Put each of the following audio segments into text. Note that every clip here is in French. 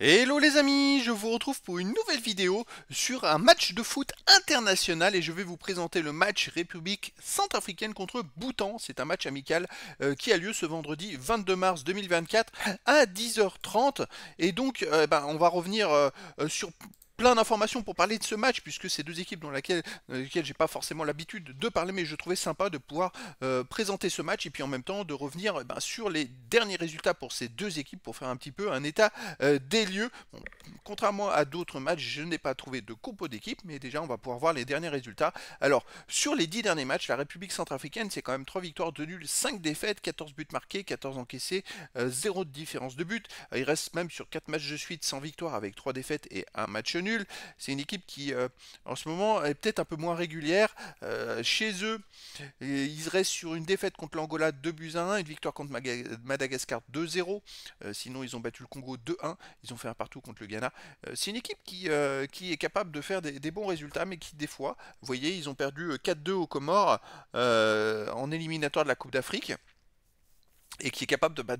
Hello les amis, je vous retrouve pour une nouvelle vidéo sur un match de foot international et je vais vous présenter le match République centrafricaine contre Bhoutan. C'est un match amical euh, qui a lieu ce vendredi 22 mars 2024 à 10h30 et donc euh, eh ben, on va revenir euh, sur plein d'informations pour parler de ce match, puisque c'est deux équipes dans, lesquelles je n'ai j'ai pas forcément l'habitude de parler, mais je trouvais sympa de pouvoir euh, présenter ce match et puis en même temps de revenir eh ben, sur les derniers résultats pour ces deux équipes pour faire un petit peu un état euh, des lieux. contrairement à d'autres matchs, je n'ai pas trouvé de compo d'équipe, mais déjà on va pouvoir voir les derniers résultats. Alors, sur les dix derniers matchs, la République centrafricaine, c'est quand même trois victoires, de nuls, cinq défaites, 14 buts marqués, 14 encaissés, euh, zéro 0 de différence de but. Il reste même sur quatre matchs de suite sans victoire avec trois défaites et un match nul. C'est une équipe qui, euh, en ce moment, est peut-être un peu moins régulière. Euh, chez eux, ils restent sur une défaite contre l'Angola 2 buts à 1, une victoire contre Madagascar 2-0. Euh, sinon, ils ont battu le Congo 2-1. Ils ont fait un partout contre le Ghana. c'est une équipe qui, qui est capable de faire des, des, bons résultats, mais qui, des fois, vous voyez, ils ont perdu 4-2 aux Comores en éliminatoire de la Coupe d'Afrique et qui est capable de, bah,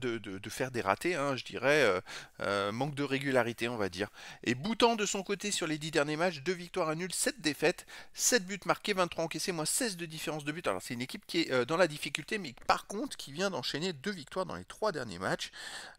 faire des ratés, hein, je dirais, euh, euh, manque de régularité, on va dire. Et Boutan, de son côté, sur les 10 derniers matchs, 2 victoires à nul, 7 défaites, 7 buts marqués, 23 encaissés, moins 16 de différence de but. Alors c'est une équipe qui est euh, dans la difficulté, mais par contre qui vient d'enchaîner 2 victoires dans les 3 derniers matchs.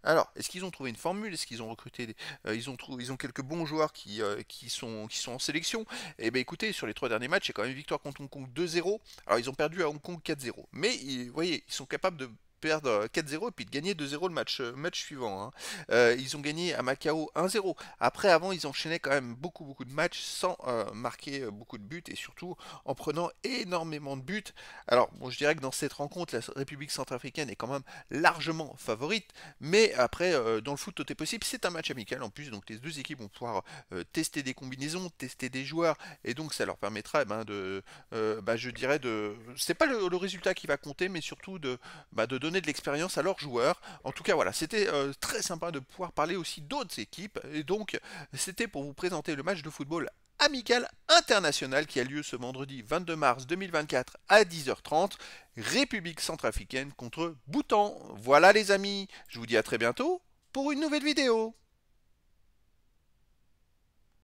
Alors, est-ce qu'ils ont trouvé une formule Est-ce qu'ils ont recruté ils, ont trouvé, ils ont quelques bons joueurs qui, qui, sont, qui sont en sélection Eh bien écoutez, sur les 3 derniers matchs, c'est quand même une victoire contre Hong Kong 2-0. Alors ils ont perdu à Hong Kong 4-0. Mais, vous voyez, ils sont capables de perdre euh, 4-0 et puis de gagner 2-0 le match, euh, match suivant. Hein. Euh, ils ont gagné à Macao 1-0. Après, avant, ils enchaînaient quand même beaucoup, beaucoup de matchs sans marquer beaucoup de buts et surtout en prenant énormément de buts. Alors, bon, je dirais que dans cette rencontre, la République centrafricaine est quand même largement favorite, mais après, dans le foot, tout est possible. C'est un match amical en plus, donc les deux équipes vont pouvoir tester des combinaisons, tester des joueurs, et donc ça leur permettra eh ben, de, bah, je dirais, de. C'est pas le, résultat qui va compter, mais surtout de, bah, de donner de l'expérience à leurs joueurs. En tout cas, voilà, c'était euh, très sympa de pouvoir parler aussi d'autres équipes. Et donc, c'était pour vous présenter le match de football amical international qui a lieu ce vendredi 22 mars 2024 à 10h30, République centrafricaine contre Bhoutan. Voilà les amis, je vous dis à très bientôt pour une nouvelle vidéo.